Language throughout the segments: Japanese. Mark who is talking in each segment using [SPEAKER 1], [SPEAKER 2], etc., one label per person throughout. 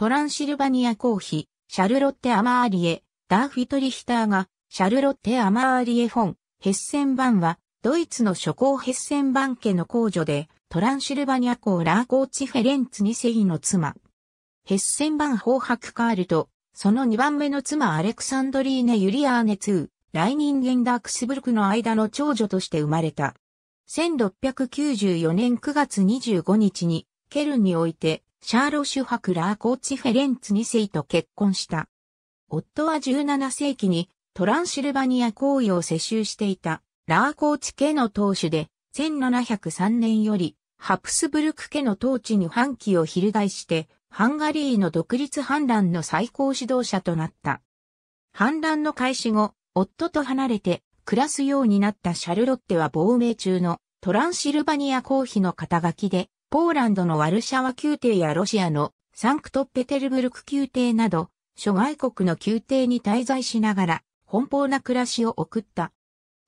[SPEAKER 1] トランシルバニア公妃、シャルロッテ・アマーリエ、ダーフィトリヒターが、シャルロッテ・アマーリエ・フォン、ヘッセンバンは、ドイツの諸侯ヘッセンバン家の公女で、トランシルバニア公ラーコーチ・フェレンツ2世の妻。ヘッセンバン法白カールと、その2番目の妻アレクサンドリーネ・ユリアーネ2、ライニンゲンダークスブルクの間の長女として生まれた。1694年9月25日にケルンにおいて、シャーロ・シュハクラー・コーチ・フェレンツ2世と結婚した。夫は17世紀にトランシルバニア公位を世襲していたラーコーチ家の当主で、1703年よりハプスブルク家の統治に反旗を翻して、ハンガリーの独立反乱の最高指導者となった。反乱の開始後、夫と離れて暮らすようになったシャルロッテは亡命中のトランシルバニア公妃の肩書きでポーランドのワルシャワ宮廷やロシアのサンクトペテルブルク宮廷など、諸外国の宮廷に滞在しながら、奔放な暮らしを送った。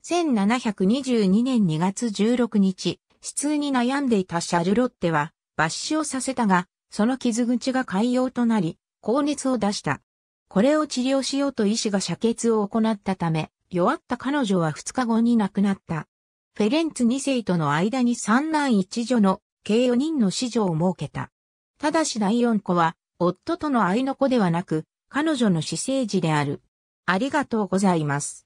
[SPEAKER 1] 1722年2月16日、死痛に悩んでいたシャルロッテは、抜死をさせたが、その傷口が海洋となり、高熱を出した。これを治療しようと医師が射血を行ったため、弱った彼女は2日後に亡くなった。フェレンツ2世との間に三男一女の計4人の子女を設けた。ただし第4子は、夫との愛の子ではなく、彼女の私生児である。ありがとうございます。